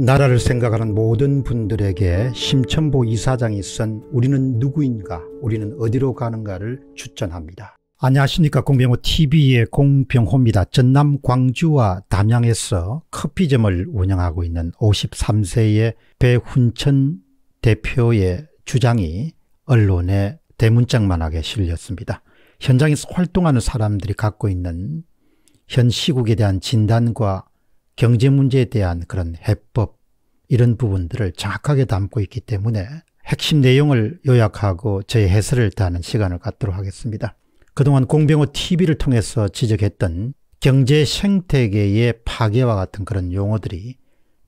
나라를 생각하는 모든 분들에게 심천보 이사장이 쓴 우리는 누구인가 우리는 어디로 가는가를 추천합니다. 안녕하십니까 공병호TV의 공병호입니다. 전남 광주와 담양에서 커피점을 운영하고 있는 53세의 배훈천 대표의 주장이 언론의 대문짝만하게 실렸습니다. 현장에서 활동하는 사람들이 갖고 있는 현 시국에 대한 진단과 경제 문제에 대한 그런 해법 이런 부분들을 정확하게 담고 있기 때문에 핵심 내용을 요약하고 저의 해설을 다하는 시간을 갖도록 하겠습니다. 그동안 공병호 TV를 통해서 지적했던 경제 생태계의 파괴와 같은 그런 용어들이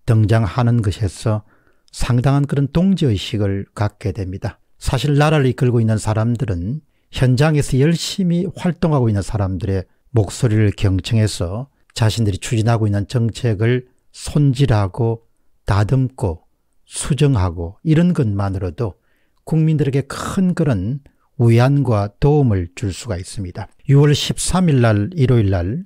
등장하는 것에서 상당한 그런 동지의식을 갖게 됩니다. 사실 나라를 이끌고 있는 사람들은 현장에서 열심히 활동하고 있는 사람들의 목소리를 경청해서 자신들이 추진하고 있는 정책을 손질하고 다듬고 수정하고 이런 것만으로도 국민들에게 큰 그런 위안과 도움을 줄 수가 있습니다. 6월 13일 날 일요일 날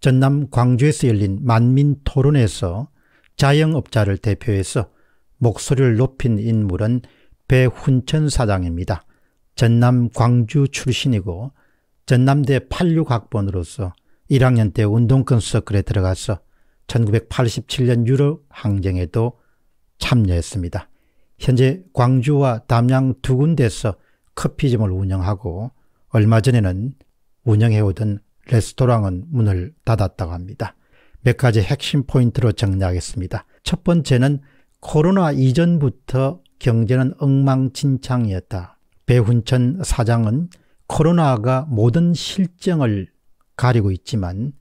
전남 광주에서 열린 만민 토론에서 자영업자를 대표해서 목소리를 높인 인물은 배훈천 사장입니다. 전남 광주 출신이고 전남대 86학번으로서 1학년 때 운동권 서클에 들어가서 1987년 유럽 항쟁에도 참여했습니다. 현재 광주와 담양 두 군데에서 커피점을 운영하고 얼마 전에는 운영해오던 레스토랑은 문을 닫았다고 합니다. 몇 가지 핵심 포인트로 정리하겠습니다. 첫 번째는 코로나 이전부터 경제는 엉망진창이었다. 배훈천 사장은 코로나가 모든 실정을 가리고 있지만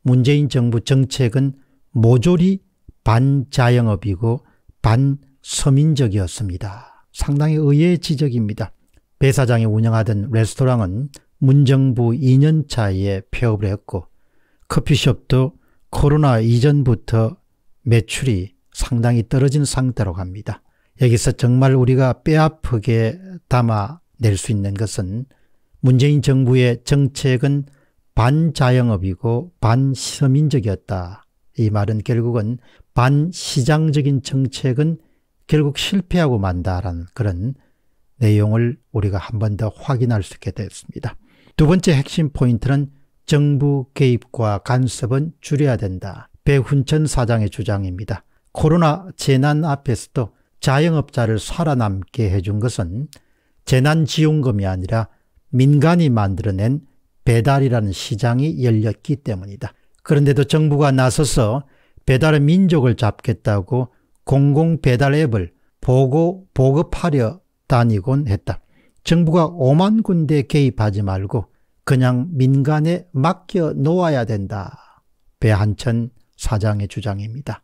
문재인 정부 정책은 모조리 반자영업이고 반서민적이었습니다. 상당히 의외의 지적입니다. 배 사장이 운영하던 레스토랑은 문정부 2년 차에 폐업을 했고 커피숍도 코로나 이전부터 매출이 상당히 떨어진 상태로 갑니다. 여기서 정말 우리가 뼈아프게 담아낼 수 있는 것은 문재인 정부의 정책은 반자영업이고 반서민적이었다. 이 말은 결국은 반시장적인 정책은 결국 실패하고 만다라는 그런 내용을 우리가 한 번 더 확인할 수 있게 됐습니다. 두 번째 핵심 포인트는 정부 개입과 간섭은 줄여야 된다. 배훈천 사장의 주장입니다. 코로나 재난 앞에서도 자영업자를 살아남게 해준 것은 재난지원금이 아니라 민간이 만들어낸 배달이라는 시장이 열렸기 때문이다. 그런데도 정부가 나서서 배달 민족을 잡겠다고 공공 배달 앱을 보고 보급하려 다니곤 했다. 정부가 5만 군데 개입하지 말고 그냥 민간에 맡겨 놓아야 된다. 배한천 사장의 주장입니다.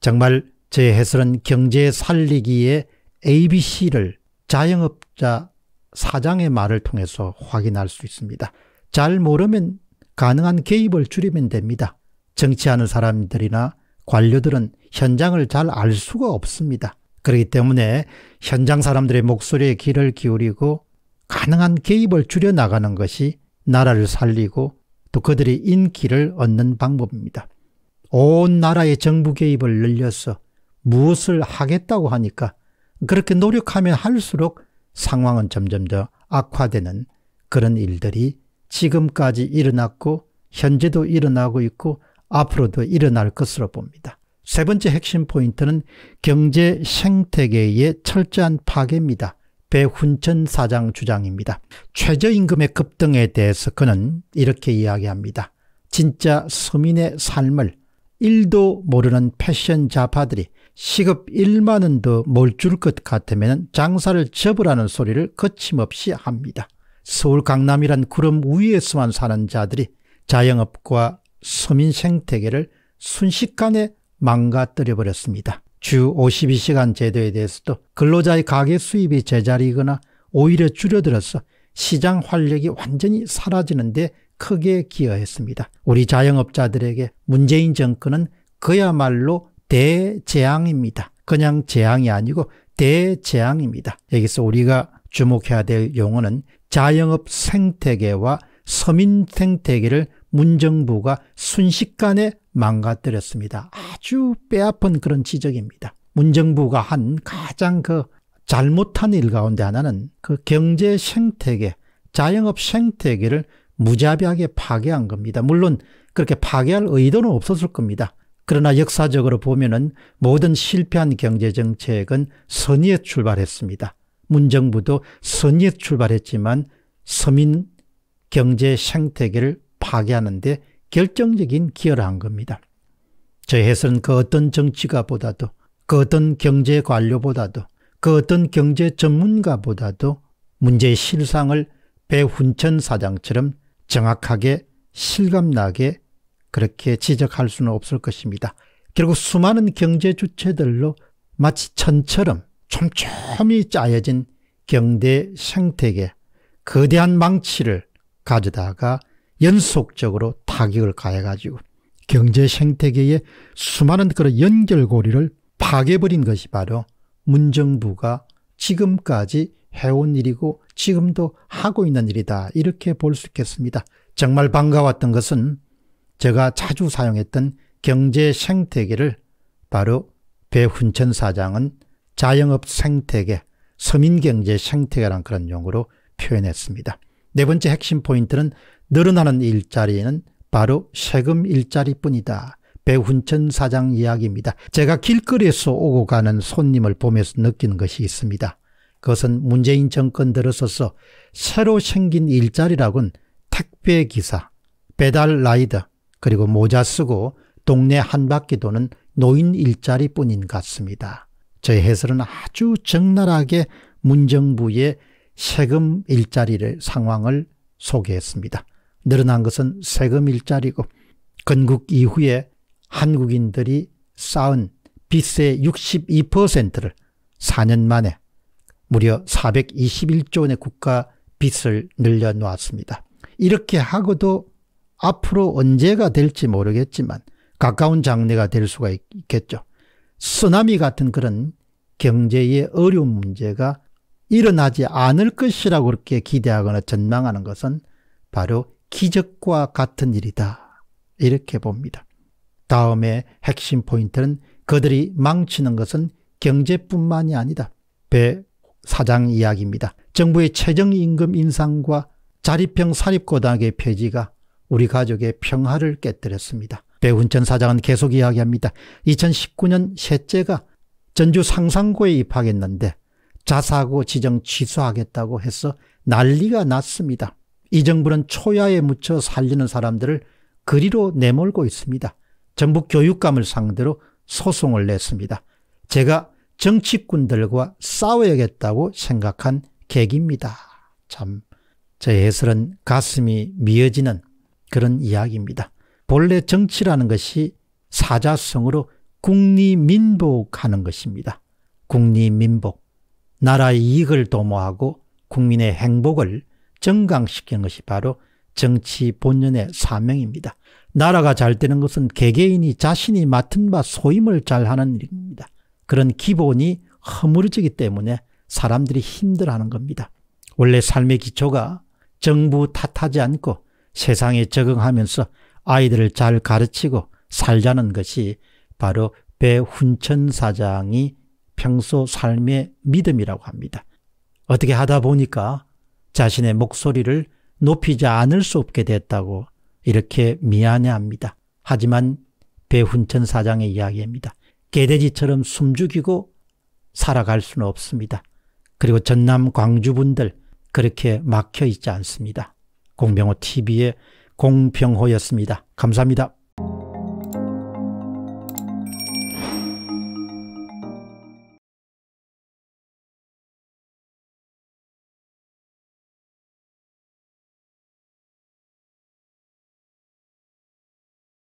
정말 제 해설은 경제 살리기에 ABC를 자영업자 사장의 말을 통해서 확인할 수 있습니다. 잘 모르면 가능한 개입을 줄이면 됩니다. 정치하는 사람들이나 관료들은 현장을 잘 알 수가 없습니다. 그렇기 때문에 현장 사람들의 목소리에 귀를 기울이고 가능한 개입을 줄여나가는 것이 나라를 살리고 또 그들의 인기를 얻는 방법입니다. 온 나라의 정부 개입을 늘려서 무엇을 하겠다고 하니까 그렇게 노력하면 할수록 상황은 점점 더 악화되는 그런 일들이 지금까지 일어났고 현재도 일어나고 있고 앞으로도 일어날 것으로 봅니다. 세 번째 핵심 포인트는 경제 생태계의 철저한 파괴입니다. 배훈천 사장 주장입니다. 최저임금의 급등에 대해서 그는 이렇게 이야기합니다. 진짜 서민의 삶을 1도 모르는 패션 좌파들이 시급 1만 원도 몰줄것 같으면 장사를 접으라는 소리를 거침없이 합니다. 서울 강남이란 구름 위에서만 사는 자들이 자영업과 서민 생태계를 순식간에 망가뜨려 버렸습니다. 주 52시간 제도에 대해서도 근로자의 가계 수입이 제자리거나 오히려 줄어들어서 시장 활력이 완전히 사라지는데 크게 기여했습니다. 우리 자영업자들에게 문재인 정권은 그야말로 대재앙입니다. 그냥 재앙이 아니고 대재앙입니다. 여기서 우리가 주목해야 될 용어는 자영업 생태계와 서민 생태계를 문정부가 순식간에 망가뜨렸습니다. 아주 빼앗은 그런 지적입니다. 문정부가 한 가장 그 잘못한 일 가운데 하나는 그 경제 생태계, 자영업 생태계를 무자비하게 파괴한 겁니다. 물론 그렇게 파괴할 의도는 없었을 겁니다. 그러나 역사적으로 보면은 모든 실패한 경제정책은 선의에 출발했습니다. 문정부도 선의에 출발했지만 서민 경제 생태계를 파괴하는데 결정적인 기여를 한 겁니다. 저 해설은 그 어떤 정치가보다도 그 어떤 경제 관료보다도 그 어떤 경제 전문가보다도 문제의 실상을 배훈천 사장처럼 정확하게 실감나게 그렇게 지적할 수는 없을 것입니다. 결국 수많은 경제 주체들로 마치 천처럼 촘촘히 짜여진 경대 생태계 거대한 망치를 가져다가 연속적으로 타격을 가해가지고 경제 생태계의 수많은 그런 연결고리를 파괴버린 것이 바로 문정부가 지금까지 해온 일이고 지금도 하고 있는 일이다 이렇게 볼 수 있겠습니다. 정말 반가웠던 것은 제가 자주 사용했던 경제 생태계를 바로 배훈천 사장은 자영업 생태계, 서민경제 생태계란 그런 용어로 표현했습니다. 네 번째 핵심 포인트는 늘어나는 일자리는 바로 세금 일자리뿐이다. 배훈천 사장 이야기입니다. 제가 길거리에서 오고 가는 손님을 보면서 느끼는 것이 있습니다. 그것은 문재인 정권 들어서서 새로 생긴 일자리라곤 택배기사, 배달 라이더, 그리고 모자 쓰고 동네 한 바퀴 도는 노인 일자리뿐인 같습니다. 저의 해설은 아주 적나라하게 문정부의 세금 일자리를 상황을 소개했습니다. 늘어난 것은 세금 일자리고 건국 이후에 한국인들이 쌓은 빚의 62%를 4년 만에 무려 421조 원의 국가 빚을 늘려놓았습니다. 이렇게 하고도 앞으로 언제가 될지 모르겠지만 가까운 장래가 될 수가 있겠죠. 쓰나미 같은 그런 경제의 어려운 문제가 일어나지 않을 것이라고 그렇게 기대하거나 전망하는 것은 바로 기적과 같은 일이다. 이렇게 봅니다. 다음에 핵심 포인트는 그들이 망치는 것은 경제뿐만이 아니다. 배 사장 이야기입니다. 정부의 최정임금 인상과 자립형 사립고등학의 폐지가 우리 가족의 평화를 깨뜨렸습니다. 배훈천 사장은 계속 이야기합니다. 2019년 셋째가 전주 상상고에 입학했는데 자사고 지정 취소하겠다고 해서 난리가 났습니다. 이 정부는 초야에 묻혀 살리는 사람들을 그리로 내몰고 있습니다. 전북 교육감을 상대로 소송을 냈습니다. 제가 정치꾼들과 싸워야겠다고 생각한 계기입니다. 참, 저 애슬은 가슴이 미어지는 그런 이야기입니다. 본래 정치라는 것이 사자성으로 국리민복하는 것입니다. 국리민복. 나라의 이익을 도모하고 국민의 행복을 정강시키는 것이 바로 정치 본연의 사명입니다. 나라가 잘 되는 것은 개개인이 자신이 맡은 바 소임을 잘하는 일입니다. 그런 기본이 허물어지기 때문에 사람들이 힘들어하는 겁니다. 원래 삶의 기초가 정부 탓하지 않고 세상에 적응하면서 아이들을 잘 가르치고 살자는 것이 바로 배훈천 사장이 평소 삶의 믿음이라고 합니다. 어떻게 하다 보니까 자신의 목소리를 높이지 않을 수 없게 됐다고 이렇게 미안해합니다. 하지만 배훈천 사장의 이야기입니다. 개돼지처럼 숨죽이고 살아갈 수는 없습니다. 그리고 전남 광주분들 그렇게 막혀 있지 않습니다. 공병호 TV의 공평호였습니다. 감사합니다.